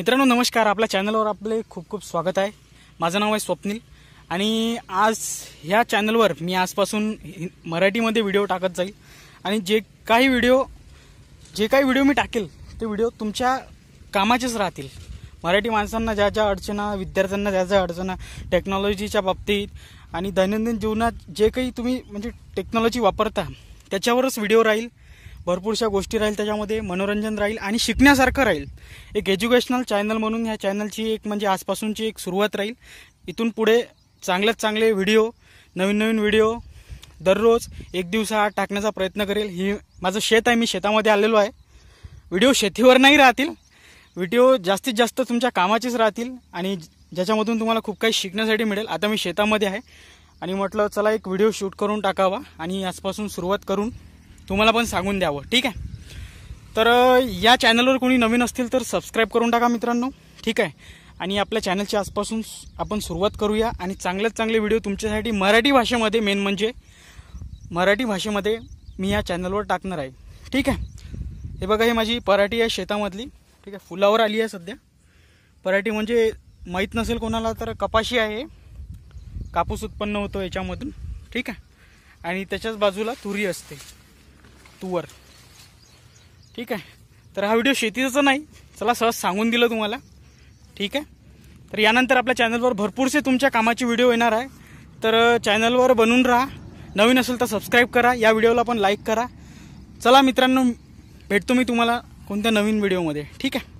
मित्रांनो नमस्कार आपल्या चॅनलवर आपले खूप खूप स्वागत आहे माझं नाव आहे स्वप्नील आणि आज ह्या चॅनलवर मी आजपासून मराठीमध्ये व्हिडिओ टाकत जाईल आणि जे काही व्हिडिओ जे काही व्हिडिओ मी टाकेल ते व्हिडिओ तुमच्या कामाचेच राहतील मराठी माणसांना ज्या ज्या अडचणा विद्यार्थ्यांना ज्या ज्या अडचणा टेक्नॉलॉजीच्या बाबतीत आणि दैनंदिन जीवनात जे काही तुम्ही म्हणजे टेक्नॉलॉजी वापरता त्याच्यावरच व्हिडिओ राहील भरपूरशा गोष्टी राहील त्याच्यामध्ये मनोरंजन राहील आणि शिकण्यासारखं राहील एक एज्युकेशनल चॅनल म्हणून ह्या चॅनलची एक म्हणजे आजपासूनची एक सुरुवात राहील इथून पुढे चांगल्यात चांगले व्हिडिओ नवीन नवीन व्हिडिओ दररोज एक दिवसा टाकण्याचा प्रयत्न करेल ही माझं शेत आहे मी शेतामध्ये आलेलो आहे व्हिडिओ शेतीवर नाही राहतील व्हिडिओ जास्तीत जास्त तुमच्या कामाचेच राहतील आणि ज्याच्यामधून तुम्हाला खूप काही शिकण्यासाठी मिळेल आता मी शेतामध्ये आहे आणि म्हटलं चला एक व्हिडिओ शूट करून टाकावा आणि आजपासून सुरुवात करून तुम्हाला पण सांगून द्यावं ठीक आहे तर या चॅनलवर कोणी नवीन असतील तर सबस्क्राईब करून टाका मित्रांनो ठीक आहे आणि आपल्या चॅनलच्या आजपासून आपण सुरुवात करूया आणि चांगल्यात चांगले व्हिडिओ तुमच्यासाठी मराठी भाषेमध्ये मेन म्हणजे मराठी भाषेमध्ये मी या चॅनलवर टाकणार आहे ठीक आहे हे बघा हे माझी पराठी आहे शेतामधली ठीक आहे फुलावर आली आहे सध्या पराठी म्हणजे माहीत नसेल कोणाला तर कपाशी आहे कापूस उत्पन्न होतो याच्यामधून ठीक आहे आणि त्याच्याच बाजूला तुरी असते तुवर ठीक आहे तर हा व्हिडिओ शेतीचा नाही चला सहज सांगून दिलं तुम्हाला ठीक आहे तर यानंतर आपल्या चॅनलवर भरपूरसे तुमच्या कामाचे व्हिडिओ येणार आहे तर चॅनलवर बनून राहा नवीन असेल तर सबस्क्राईब करा या व्हिडिओला पण लाईक करा चला मित्रांनो भेटतो मी तुम्हाला कोणत्या नवीन व्हिडिओमध्ये ठीक आहे